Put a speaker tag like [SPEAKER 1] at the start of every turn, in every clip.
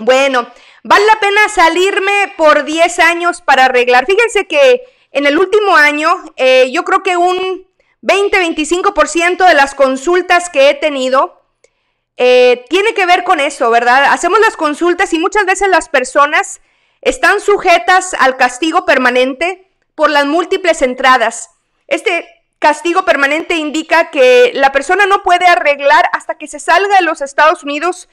[SPEAKER 1] Bueno, vale la pena salirme por 10 años para arreglar. Fíjense que en el último año eh, yo creo que un 20-25% de las consultas que he tenido eh, tiene que ver con eso, ¿verdad? Hacemos las consultas y muchas veces las personas están sujetas al castigo permanente por las múltiples entradas. Este castigo permanente indica que la persona no puede arreglar hasta que se salga de los Estados Unidos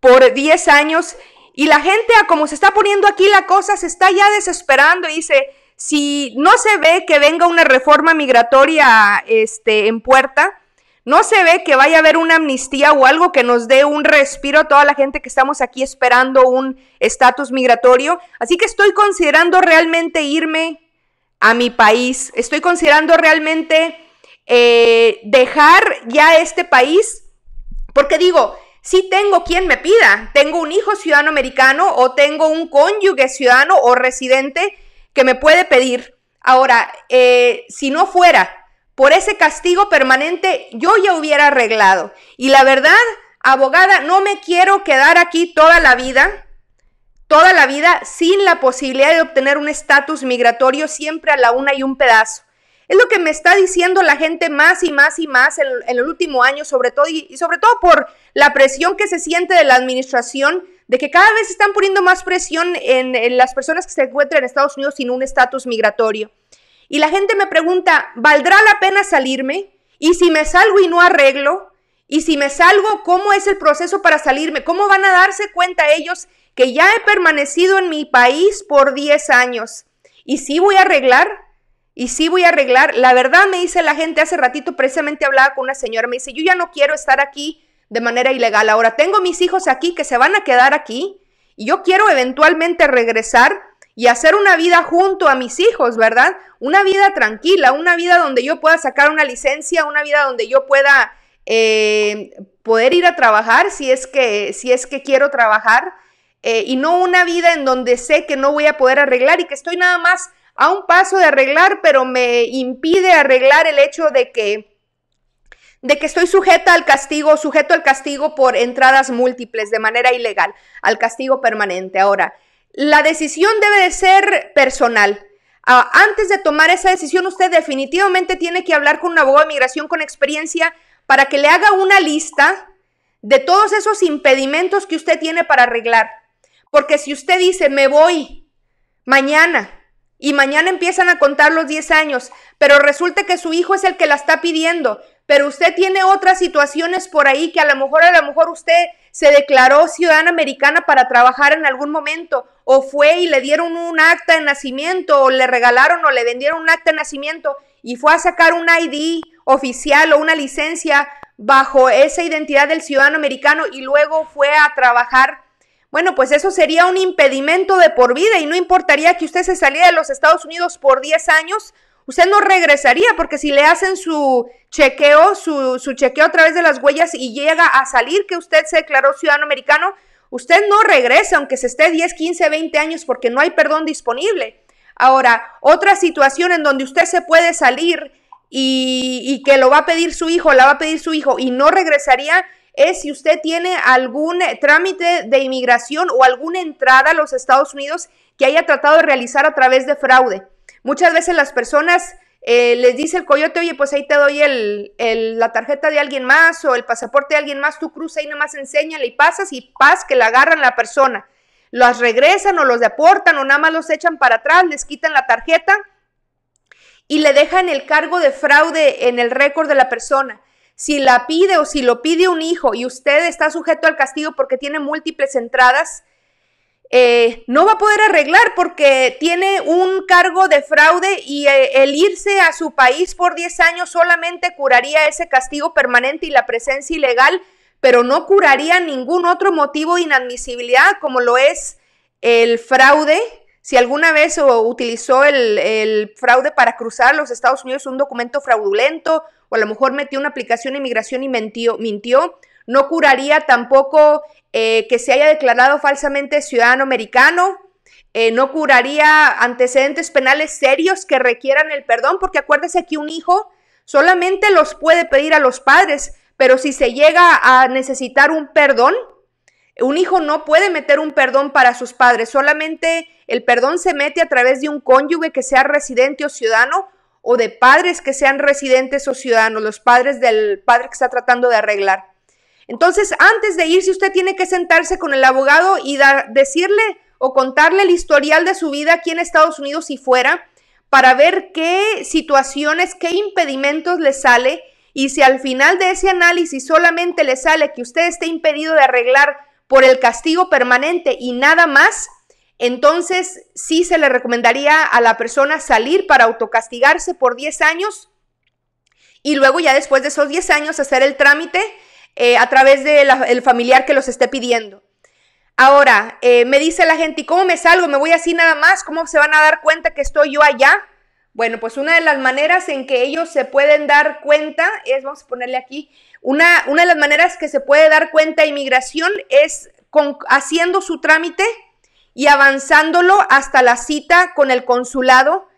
[SPEAKER 1] por 10 años y la gente, como se está poniendo aquí la cosa, se está ya desesperando y dice, si no se ve que venga una reforma migratoria este, en puerta, no se ve que vaya a haber una amnistía o algo que nos dé un respiro a toda la gente que estamos aquí esperando un estatus migratorio. Así que estoy considerando realmente irme a mi país. Estoy considerando realmente eh, dejar ya este país. Porque digo, si tengo quien me pida, tengo un hijo ciudadano americano o tengo un cónyuge ciudadano o residente que me puede pedir. Ahora, eh, si no fuera por ese castigo permanente, yo ya hubiera arreglado. Y la verdad, abogada, no me quiero quedar aquí toda la vida, toda la vida sin la posibilidad de obtener un estatus migratorio siempre a la una y un pedazo. Es lo que me está diciendo la gente más y más y más en, el último año, sobre todo, y, sobre todo por la presión que se siente de la administración, de que cada vez están poniendo más presión en, en las personas que se encuentran en Estados Unidos sin un estatus migratorio. Y la gente me pregunta, ¿valdrá la pena salirme? Y si me salgo y no arreglo, y si me salgo, ¿cómo es el proceso para salirme? ¿Cómo van a darse cuenta ellos que ya he permanecido en mi país por 10 años? ¿Y si voy a arreglar? Y sí voy a arreglar. La verdad me dice la gente hace ratito, precisamente hablaba con una señora, me dice, yo ya no quiero estar aquí de manera ilegal. Ahora tengo mis hijos aquí que se van a quedar aquí y yo quiero eventualmente regresar y hacer una vida junto a mis hijos, ¿verdad? Una vida tranquila, una vida donde yo pueda sacar una licencia, una vida donde yo pueda eh, poder ir a trabajar si es que, si es que quiero trabajar. Eh, y no una vida en donde sé que no voy a poder arreglar y que estoy nada más a un paso de arreglar, pero me impide arreglar el hecho de que de que estoy sujeta al castigo, sujeto al castigo por entradas múltiples de manera ilegal, al castigo permanente. Ahora, la decisión debe de ser personal. Ah, antes de tomar esa decisión, usted definitivamente tiene que hablar con un abogado de migración con experiencia para que le haga una lista de todos esos impedimentos que usted tiene para arreglar. Porque si usted dice, me voy mañana, y mañana empiezan a contar los 10 años, pero resulta que su hijo es el que la está pidiendo, pero usted tiene otras situaciones por ahí que a lo mejor a lo mejor usted se declaró ciudadana americana para trabajar en algún momento o fue y le dieron un acta de nacimiento o le regalaron o le vendieron un acta de nacimiento y fue a sacar un ID oficial o una licencia bajo esa identidad del ciudadano americano y luego fue a trabajar bueno, pues eso sería un impedimento de por vida y no importaría que usted se saliera de los Estados Unidos por 10 años, usted no regresaría porque si le hacen su chequeo, su, chequeo a través de las huellas y llega a salir que usted se declaró ciudadano americano, usted no regresa aunque se esté 10, 15, 20 años porque no hay perdón disponible. Ahora, otra situación en donde usted se puede salir y, y, que lo va a pedir su hijo, la va a pedir su hijo y no regresaría es si usted tiene algún eh, trámite de inmigración o alguna entrada a los Estados Unidos que haya tratado de realizar a través de fraude. Muchas veces las personas eh, les dice el coyote, oye, pues ahí te doy la tarjeta de alguien más o el pasaporte de alguien más, tú y nada más enséñale y pasas y paz que la agarran la persona. Las regresan o los deportan o nada más los echan para atrás, les quitan la tarjeta y le dejan el cargo de fraude en el récord de la persona. Si la pide o si lo pide un hijo y usted está sujeto al castigo porque tiene múltiples entradas, eh, no va a poder arreglar porque tiene un cargo de fraude y eh, el irse a su país por 10 años solamente curaría ese castigo permanente y la presencia ilegal, pero no curaría ningún otro motivo de inadmisibilidad como lo es el fraude. Si alguna vez utilizó el, el fraude para cruzar los Estados Unidos un documento fraudulento o a lo mejor metió una aplicación de inmigración y mintió, No curaría tampoco eh, que se haya declarado falsamente ciudadano americano. Eh, no curaría antecedentes penales serios que requieran el perdón, porque acuérdese que un hijo solamente los puede pedir a los padres, pero si se llega a necesitar un perdón, un hijo no puede meter un perdón para sus padres, solamente el perdón se mete a través de un cónyuge que sea residente o ciudadano o de padres que sean residentes o ciudadanos, los padres del padre que está tratando de arreglar. Entonces, antes de irse, usted tiene que sentarse con el abogado y decirle o contarle el historial de su vida aquí en Estados Unidos y fuera, para ver qué situaciones, qué impedimentos le sale y si al final de ese análisis solamente le sale que usted esté impedido de arreglar por el castigo permanente y nada más, entonces, sí se le recomendaría a la persona salir para autocastigarse por 10 años y luego ya después de esos 10 años hacer el trámite eh, a través del familiar que los esté pidiendo. Ahora, eh, me dice la gente, ¿y cómo me salgo? ¿Me voy así nada más? ¿Cómo se van a dar cuenta que estoy yo allá? Bueno, pues una de las maneras en que ellos se pueden dar cuenta es, vamos a ponerle aquí, una, una de las maneras que se puede dar cuenta inmigración es con, haciendo su trámite y avanzándolo hasta la cita con el consulado,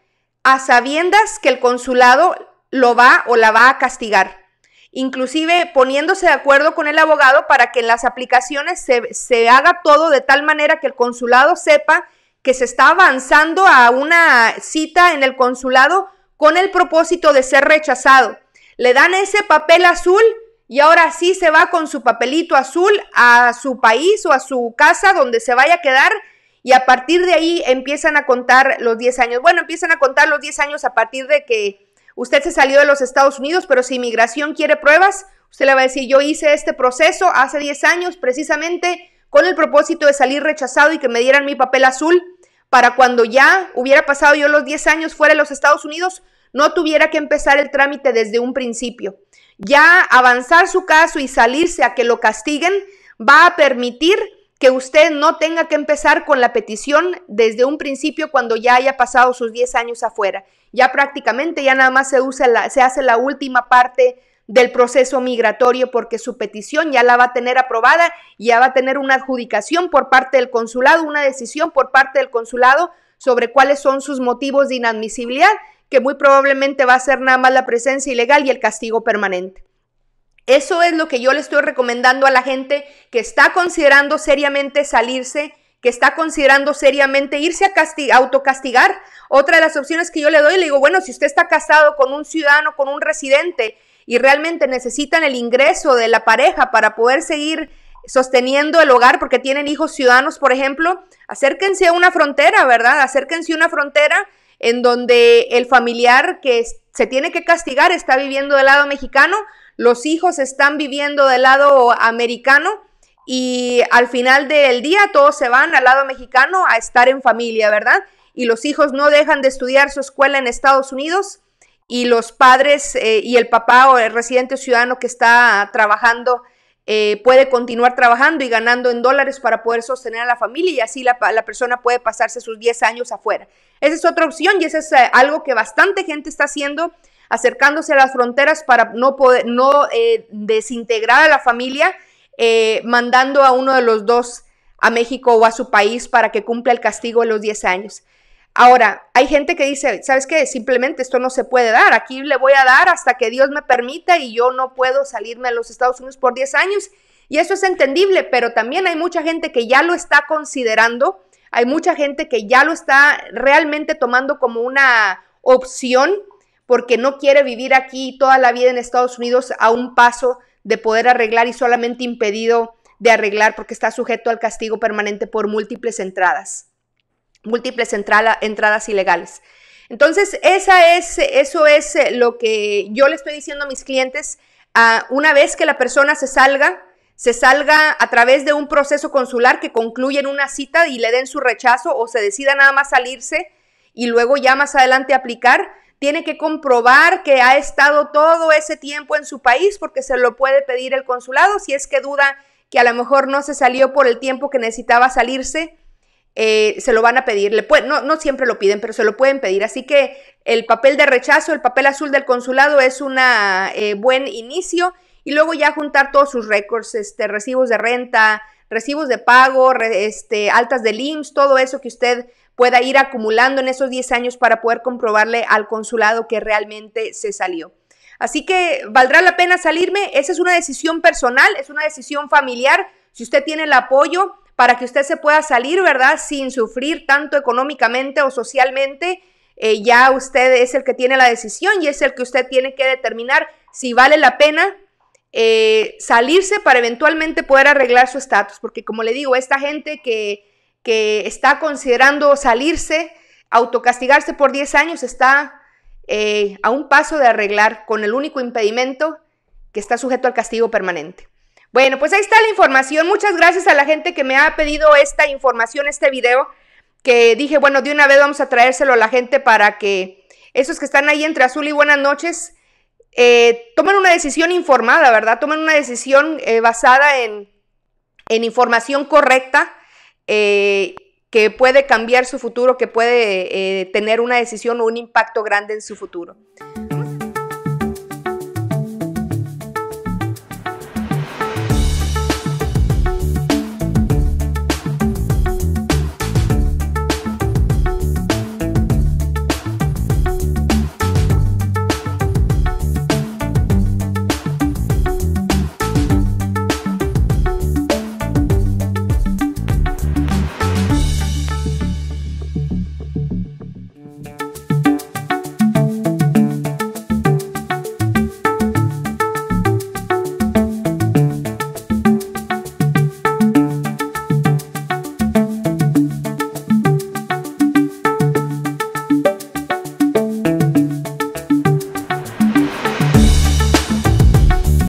[SPEAKER 1] a sabiendas que el consulado lo va o la va a castigar. Inclusive poniéndose de acuerdo con el abogado para que en las aplicaciones se, se haga todo de tal manera que el consulado sepa que se está avanzando a una cita en el consulado con el propósito de ser rechazado. Le dan ese papel azul y ahora sí se va con su papelito azul a su país o a su casa donde se vaya a quedar y a partir de ahí empiezan a contar los 10 años. Bueno, empiezan a contar los 10 años a partir de que usted se salió de los Estados Unidos, pero si inmigración quiere pruebas, usted le va a decir, yo hice este proceso hace 10 años precisamente con el propósito de salir rechazado y que me dieran mi papel azul para cuando ya hubiera pasado yo los 10 años fuera de los Estados Unidos, no tuviera que empezar el trámite desde un principio. Ya avanzar su caso y salirse a que lo castiguen va a permitir que usted no tenga que empezar con la petición desde un principio cuando ya haya pasado sus 10 años afuera. Ya prácticamente ya nada más se, usa la, se hace la última parte del proceso migratorio porque su petición ya la va a tener aprobada, ya va a tener una adjudicación por parte del consulado, una decisión por parte del consulado sobre cuáles son sus motivos de inadmisibilidad, que muy probablemente va a ser nada más la presencia ilegal y el castigo permanente. Eso es lo que yo le estoy recomendando a la gente que está considerando seriamente salirse, que está considerando seriamente irse a autocastigar. Otra de las opciones que yo le doy, le digo, bueno, si usted está casado con un ciudadano, con un residente y realmente necesitan el ingreso de la pareja para poder seguir sosteniendo el hogar porque tienen hijos ciudadanos, por ejemplo, acérquense a una frontera, ¿verdad? Acérquense a una frontera en donde el familiar que se tiene que castigar está viviendo del lado mexicano, los hijos están viviendo del lado americano y al final del día todos se van al lado mexicano a estar en familia, ¿verdad? Y los hijos no dejan de estudiar su escuela en Estados Unidos y los padres eh, y el papá o el residente ciudadano que está trabajando eh, puede continuar trabajando y ganando en dólares para poder sostener a la familia y así la, persona puede pasarse sus 10 años afuera. Esa es otra opción y eso es eh, algo que bastante gente está haciendo acercándose a las fronteras para no, poder, no eh, desintegrar a la familia, eh, mandando a uno de los dos a México o a su país para que cumpla el castigo de los 10 años. Ahora, hay gente que dice, ¿sabes qué? Simplemente esto no se puede dar. Aquí le voy a dar hasta que Dios me permita y yo no puedo salirme a los Estados Unidos por 10 años. Y eso es entendible, pero también hay mucha gente que ya lo está considerando, hay mucha gente que ya lo está realmente tomando como una opción porque no quiere vivir aquí toda la vida en Estados Unidos a un paso de poder arreglar y solamente impedido de arreglar porque está sujeto al castigo permanente por múltiples entradas, múltiples entradas ilegales. Entonces, esa es, eso es eh, lo que yo le estoy diciendo a mis clientes. Ah, una vez que la persona se salga, se salga a través de un proceso consular que concluye en una cita y le den su rechazo o se decida nada más salirse y luego ya más adelante aplicar, tiene que comprobar que ha estado todo ese tiempo en su país porque se lo puede pedir el consulado si es que duda que a lo mejor no se salió por el tiempo que necesitaba salirse. Eh, se lo van a pedir, no, siempre lo piden, pero se lo pueden pedir. Así que el papel de rechazo, el papel azul del consulado es un eh, buen inicio y luego ya juntar todos sus récords, este, recibos de renta, recibos de pago, este, altas de LIMS, todo eso que usted pueda ir acumulando en esos 10 años para poder comprobarle al consulado que realmente se salió. Así que, ¿valdrá la pena salirme? Esa es una decisión personal, es una decisión familiar. Si usted tiene el apoyo para que usted se pueda salir, ¿verdad? Sin sufrir tanto económicamente o socialmente, eh, ya usted es el que tiene la decisión y es el que usted tiene que determinar si vale la pena eh, salirse para eventualmente poder arreglar su estatus. Porque como le digo, esta gente que que está considerando salirse, autocastigarse por 10 años, está eh, a un paso de arreglar con el único impedimento que está sujeto al castigo permanente. Bueno, pues ahí está la información. Muchas gracias a la gente que me ha pedido esta información, este video, que dije, bueno, de una vez vamos a traérselo a la gente para que esos que están ahí entre azul y buenas noches eh, tomen una decisión informada, ¿verdad? Tomen una decisión eh, basada en información correcta eh, que puede cambiar su futuro, que puede eh, tener una decisión o un impacto grande en su futuro.